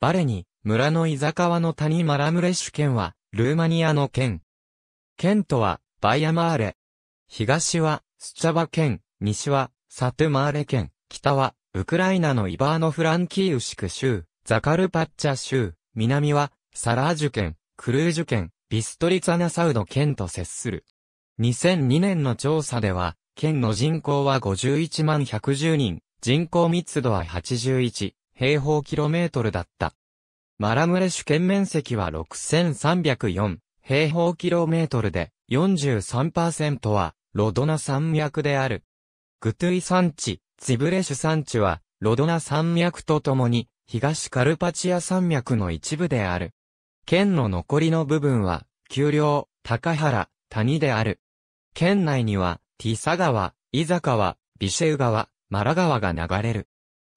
バレニ、村の居酒屋の谷マラムレッシュ県は、ルーマニアの県。県とは、バイアマーレ。東は、スチャバ県、西は、サトゥマーレ県、北は、ウクライナのイバーノフランキーウシク州、ザカルパッチャ州、南は、サラージュ県、クルージュ県、ビストリツァナサウド県と接する。2002年の調査では、県の人口は51万110人、人口密度は81、平方キロメートルだった。マラムレ主権面積は6304平方キロメートルで43%はロドナ山脈である。グトゥイ山地、ツィブレシュ山地はロドナ山脈とともに東カルパチア山脈の一部である。県の残りの部分は丘陵、高原、谷である。県内にはティサ川、イザ川、ビシェウ川、マラ川が流れる。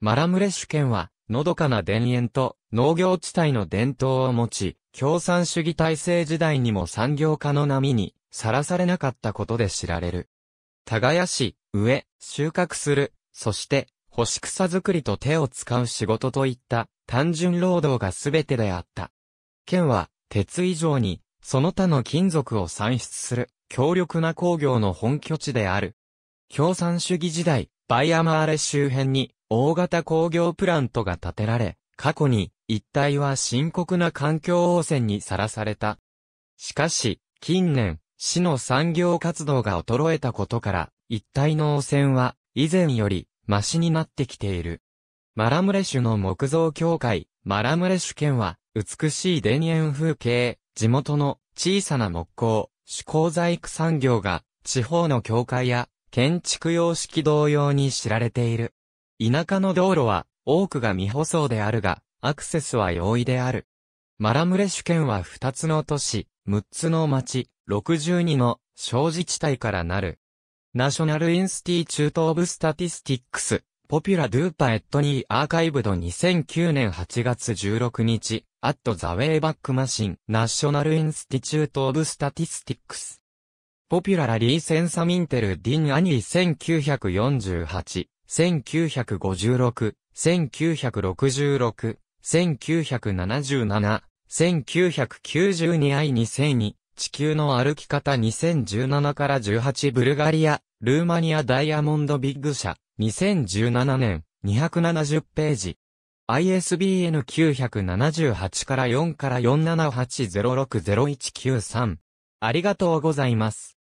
マラムレシュ県は、のどかな田園と農業地帯の伝統を持ち、共産主義体制時代にも産業化の波にさらされなかったことで知られる。耕し、植え、収穫する、そして、干し草作りと手を使う仕事といった単純労働が全てであった。県は、鉄以上に、その他の金属を産出する強力な工業の本拠地である。共産主義時代、バイアマーレ周辺に大型工業プラントが建てられ、過去に一帯は深刻な環境汚染にさらされた。しかし、近年、市の産業活動が衰えたことから、一帯の汚染は以前よりマシになってきている。マラムレシュの木造協会、マラムレシュ県は、美しい田園風景、地元の小さな木工、手工細工産業が、地方の教会や建築様式同様に知られている。田舎の道路は多くが未舗装であるが、アクセスは容易である。マラムレシュ県は2つの都市、6つの町、62の小自治体からなる。ナショナルインスティチュートオブスタティスティックス、ポピュラドゥーパエットニーアーカイブド2009年8月16日、アットザウェイバックマシン、ナショナルインスティチュートオブスタティスティックス。ポピュララリーセンサミンテルディンアニー1948、1956、1966、1977、1992愛2002、地球の歩き方2017から18ブルガリア、ルーマニアダイヤモンドビッグ社、2017年、270ページ。ISBN 978から4から4780601993。ありがとうございます。